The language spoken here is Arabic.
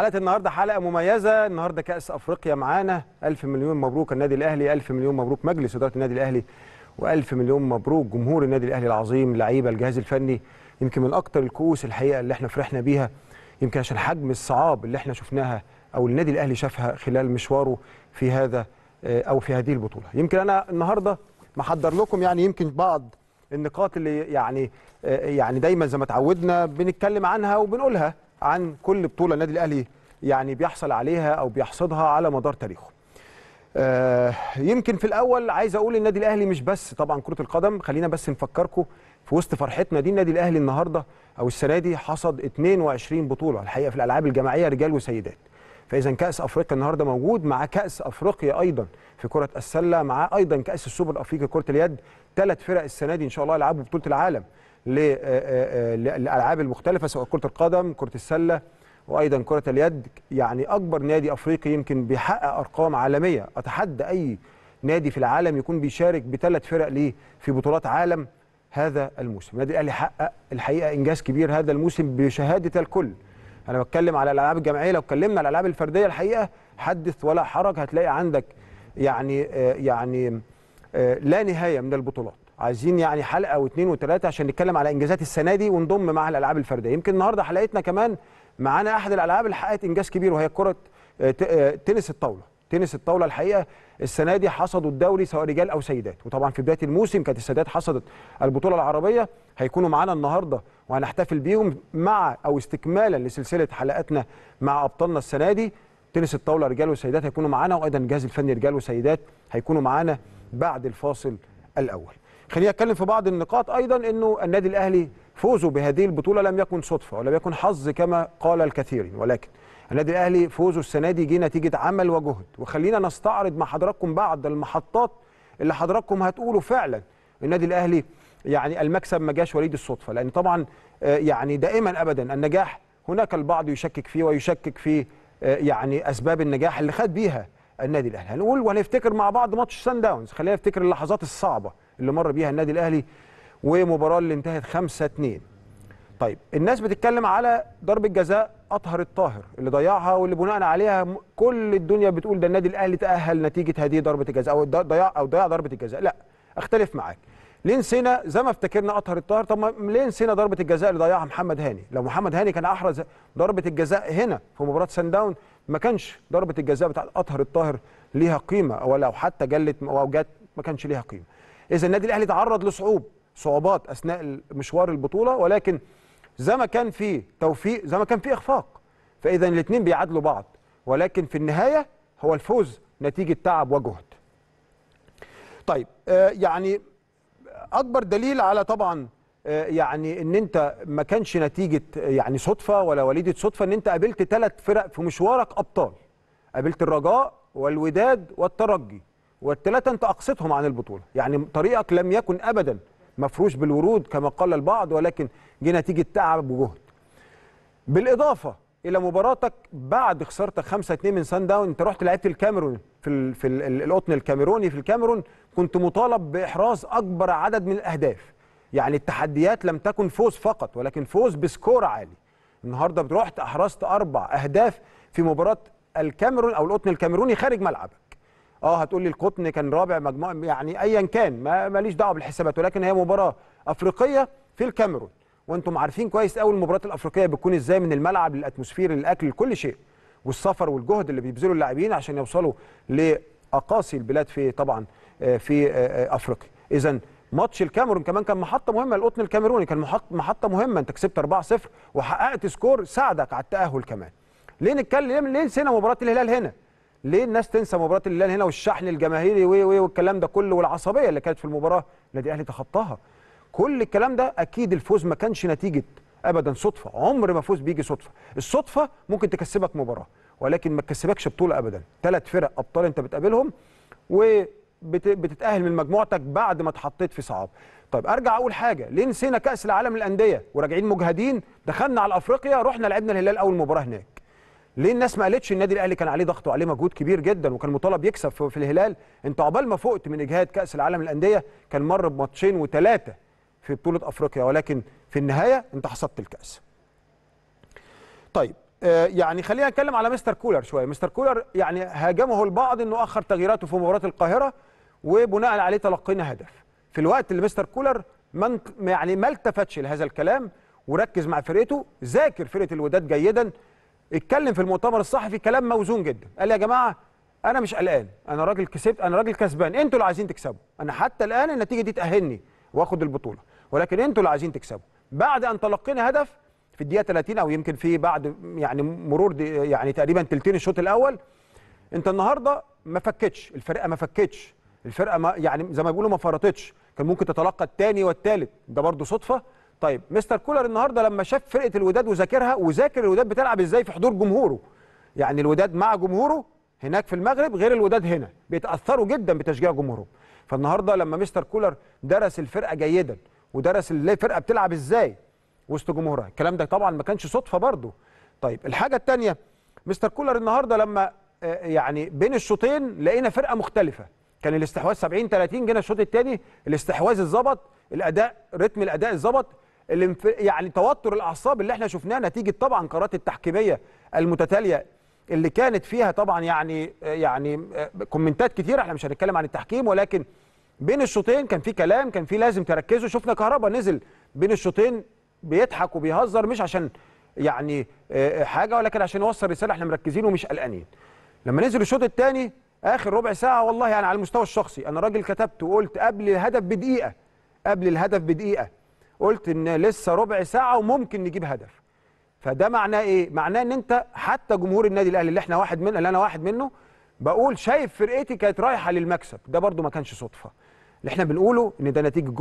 حلقه النهارده حلقه مميزه النهارده كاس افريقيا معانا ألف مليون مبروك النادي الاهلي ألف مليون مبروك مجلس اداره النادي الاهلي و مليون مبروك جمهور النادي الاهلي العظيم لعيبه الجهاز الفني يمكن من اكتر الكؤوس الحقيقه اللي احنا فرحنا بيها يمكن عشان حجم الصعاب اللي احنا شفناها او النادي الاهلي شافها خلال مشواره في هذا آه، او في هذه البطوله يمكن انا النهارده محضر لكم يعني يمكن بعض النقاط اللي يعني آه، يعني دايما زي ما اتعودنا بنتكلم عنها وبنقولها عن كل بطوله النادي الاهلي يعني بيحصل عليها او بيحصدها على مدار تاريخه. آه يمكن في الاول عايز اقول النادي الاهلي مش بس طبعا كره القدم خلينا بس نفكركم في وسط فرحتنا دي النادي الاهلي النهارده او السنه دي حصد 22 بطوله الحقيقه في الالعاب الجماعيه رجال وسيدات. فاذا كاس افريقيا النهارده موجود مع كاس افريقيا ايضا في كره السله مع ايضا كاس السوبر الافريقي كره اليد ثلاث فرق السنه دي ان شاء الله يلعبوا بطوله العالم للالعاب آه، آه، آه، المختلفه سواء كره القدم كره السله وايضا كره اليد يعني اكبر نادي افريقي يمكن بيحقق ارقام عالميه اتحدى اي نادي في العالم يكون بيشارك بثلاث فرق ليه في بطولات عالم هذا الموسم النادي الاهلي حقق الحقيقه انجاز كبير هذا الموسم بشهاده الكل انا بتكلم على الالعاب الجماعيه لو اتكلمنا على الالعاب الفرديه الحقيقه حدث ولا حرج هتلاقي عندك يعني يعني لا نهايه من البطولات عايزين يعني حلقه واثنين وثلاثه عشان نتكلم على انجازات السنه دي ونضم معاها الالعاب الفرديه يمكن النهارده حلقتنا كمان معانا احد الالعاب اللي حققت انجاز كبير وهي كره آه، آه، تنس الطاوله تنس الطاوله الحقيقه السنه دي حصدوا الدوري سواء رجال او سيدات وطبعا في بدايه الموسم كانت السيدات حصدت البطوله العربيه هيكونوا معانا النهارده وهنحتفل بيهم مع او استكمالا لسلسله حلقاتنا مع ابطالنا السنه دي تنس الطاوله رجال وسيدات هيكونوا معانا وايضا الجهاز الفني رجال وسيدات هيكونوا معانا بعد الفاصل الاول خليني اتكلم في بعض النقاط ايضا انه النادي الاهلي فوزه بهذه البطوله لم يكن صدفه ولم يكن حظ كما قال الكثيرين ولكن النادي الاهلي فوزه السنه دي جه نتيجه عمل وجهد وخلينا نستعرض مع حضراتكم بعض المحطات اللي حضراتكم هتقولوا فعلا النادي الاهلي يعني المكسب ما جاش وليد الصدفه لان طبعا آه، يعني دائما ابدا النجاح هناك البعض يشكك فيه ويشكك في آه، يعني اسباب النجاح اللي خد بيها النادي الاهلي هنقول وهنفتكر مع بعض ماتش سان داونز خلينا نفتكر اللحظات الصعبه اللي مر بيها النادي الاهلي ومباراه اللي انتهت 5 2 طيب الناس بتتكلم على ضربه جزاء اطهر الطاهر اللي ضيعها واللي بناء عليها كل الدنيا بتقول ده النادي الاهلي تاهل نتيجه هذه ضربه الجزاء او ضيع او ضيع ضربه الجزاء لا اختلف معاك ليه نسينا زي ما افتكرنا اطهر الطاهر طب ليه نسينا ضربه الجزاء اللي ضيعها محمد هاني لو محمد هاني كان احرز ضربه الجزاء هنا في مباراه سان داون ما كانش ضربه الجزاء بتاعت اطهر الطاهر ليها قيمه او لو حتى جلت او جت ما كانش ليها قيمه اذا النادي الاهلي تعرض لصعوب صعوبات اثناء مشوار البطوله ولكن زي ما كان في توفيق زي ما كان في اخفاق فاذا الاثنين بيعادلوا بعض ولكن في النهايه هو الفوز نتيجه تعب وجهد طيب آه، يعني اكبر دليل على طبعا آه، يعني ان انت ما كانش نتيجه يعني صدفه ولا وليده صدفه ان انت قابلت ثلاث فرق في مشوارك ابطال قابلت الرجاء والوداد والترجي والثلاثه انت اقصتهم عن البطوله يعني طريقك لم يكن ابدا مفروش بالورود كما قال البعض ولكن جه نتيجه تعب وجهد بالاضافه الى مباراتك بعد خسارتك 5 2 من سان داون انت رحت لعبت الكاميرون في الـ في الـ القطن الكاميروني في الكاميرون كنت مطالب باحراز اكبر عدد من الاهداف يعني التحديات لم تكن فوز فقط ولكن فوز بسكور عالي النهارده رحت احرزت اربع اهداف في مباراه الكاميرون او القطن الكاميروني خارج ملعبك اه هتقول لي القطن كان رابع مجموعه يعني ايا كان ما ماليش دعوه بالحسابات ولكن هي مباراه افريقيه في الكاميرون وانتم عارفين كويس قوي المباريات الافريقيه بتكون ازاي من الملعب للاتموسفير للاكل لكل شيء والسفر والجهد اللي بيبذله اللاعبين عشان يوصلوا لاقاصي البلاد في طبعا آه، في آه، آه، افريقيا اذا ماتش الكاميرون كمان كان محطه مهمه القطن الكاميروني كان محطه مهمه انت كسبت 4-0 وحققت سكور ساعدك على التاهل كمان ليه نتكلم ليه نسينا مباراه الهلال هنا ليه الناس تنسى مباراه الهلال هنا والشحن الجماهيري و والكلام ده كله والعصبيه اللي كانت في المباراه النادي الاهلي تخطاها كل الكلام ده اكيد الفوز ما كانش نتيجه ابدا صدفه عمر ما فوز بيجي صدفه الصدفه ممكن تكسبك مباراه ولكن ما تكسبكش بطوله ابدا ثلاث فرق ابطال انت بتقابلهم وبتتاهل من مجموعتك بعد ما اتحطيت في صعاب طيب ارجع اقول حاجه ليه نسينا كاس العالم للانديه وراجعين مجهدين دخلنا على افريقيا رحنا لعبنا الهلال اول مباراه هناك ليه الناس ما قالتش النادي الاهلي كان عليه ضغط وعليه مجهود كبير جدا وكان مطالب يكسب في الهلال انت عقبال ما فقت من اجهاد كاس العالم الانديه كان مر بماتشين وثلاثه في بطوله افريقيا ولكن في النهايه انت حصدت الكاس طيب آه، يعني خلينا نتكلم على مستر كولر شويه مستر كولر يعني هاجمه البعض انه اخر تغييراته في مباراه القاهره وبناء عليه تلقينا هدف في الوقت اللي مستر كولر من يعني ما التفتش لهذا الكلام وركز مع فرقته ذاكر فرقه الوداد جيدا اتكلم في المؤتمر الصحفي كلام موزون جدا قال يا جماعه انا مش قلقان انا راجل كسبت انا راجل كسبان انتوا اللي عايزين تكسبوا انا حتى الان النتيجه دي تاهلني واخد البطوله ولكن انتوا اللي عايزين تكسبوا بعد ان تلقينا هدف في الدقيقه 30 او يمكن في بعد يعني مرور يعني تقريبا تلتين الشوط الاول انت النهارده ما فكتش الفرقه ما فكتش الفرقه ما يعني زي ما بيقولوا ما فرطتش كان ممكن تتلقى الثاني والثالث ده برضه صدفه طيب مستر كولر النهارده لما شاف فرقه الوداد وذاكرها وذاكر الوداد بتلعب ازاي في حضور جمهوره يعني الوداد مع جمهوره هناك في المغرب غير الوداد هنا بيتاثروا جدا بتشجيع جمهورهم فالنهارده لما مستر كولر درس الفرقه جيدا ودرس الفرقه بتلعب ازاي وسط جمهورها الكلام ده طبعا ما كانش صدفه برضه طيب الحاجه الثانيه مستر كولر النهارده لما آه، يعني بين الشوطين لقينا فرقه مختلفه كان الاستحواذ 70 30 جينا الشوط الثاني الاستحواذ اتظبط الاداء رتم الاداء اتظبط الانف... يعني توتر الاعصاب اللي احنا شفناه نتيجه طبعا قرارات التحكيميه المتتاليه اللي كانت فيها طبعا يعني يعني كومنتات كثيره احنا مش هنتكلم عن التحكيم ولكن بين الشوطين كان في كلام كان في لازم تركزوا شفنا كهربا نزل بين الشوطين بيضحك وبيهزر مش عشان يعني آه، حاجه ولكن عشان يوصل رساله احنا مركزين ومش قلقانين لما نزل الشوط الثاني اخر ربع ساعه والله يعني على المستوى الشخصي انا راجل كتبت وقلت قبل الهدف بدقيقه قبل الهدف بدقيقه قلت ان لسه ربع ساعه وممكن نجيب هدف فده معناه ايه معناه ان انت حتى جمهور النادي الاهلي اللي احنا واحد منه اللي انا واحد منه بقول شايف فرقتي كانت رايحه للمكسب ده برده ما كانش صدفه اللي احنا بنقوله ان ده نتيجه جهد